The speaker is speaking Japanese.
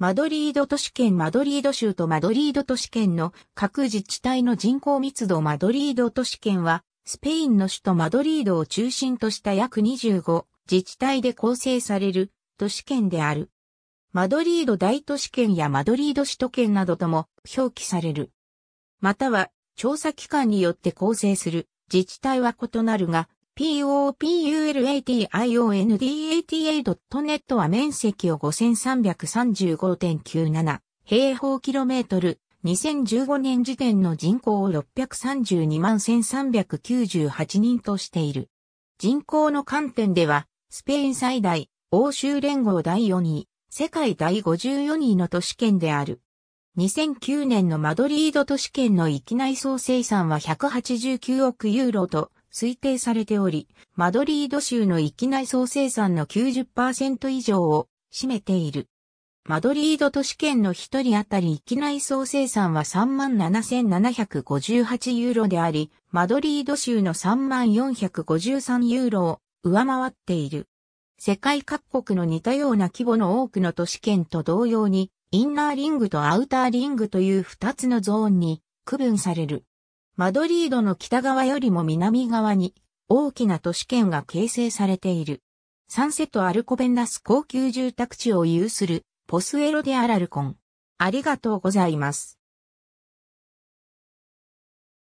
マドリード都市圏マドリード州とマドリード都市圏の各自治体の人口密度マドリード都市圏は、スペインの首都マドリードを中心とした約25自治体で構成される都市圏である。マドリード大都市圏やマドリード首都圏などとも表記される。または調査機関によって構成する自治体は異なるが、population.data.net は面積を5335.97平方キロメートル。2015年時点の人口を632万1398人としている。人口の観点では、スペイン最大、欧州連合第4位、世界第54位の都市圏である。2009年のマドリード都市圏の域内総生産は189億ユーロと推定されており、マドリード州の域内総生産の90%以上を占めている。マドリード都市圏の1人当たり域内総生産は37,758ユーロであり、マドリード州の3453ユーロを上回っている。世界各国の似たような規模の多くの都市圏と同様に、インナーリングとアウターリングという2つのゾーンに区分される。マドリードの北側よりも南側に大きな都市圏が形成されている。サンセットアルコベンダス高級住宅地を有するポスエロデアラルコン。ありがとうございます。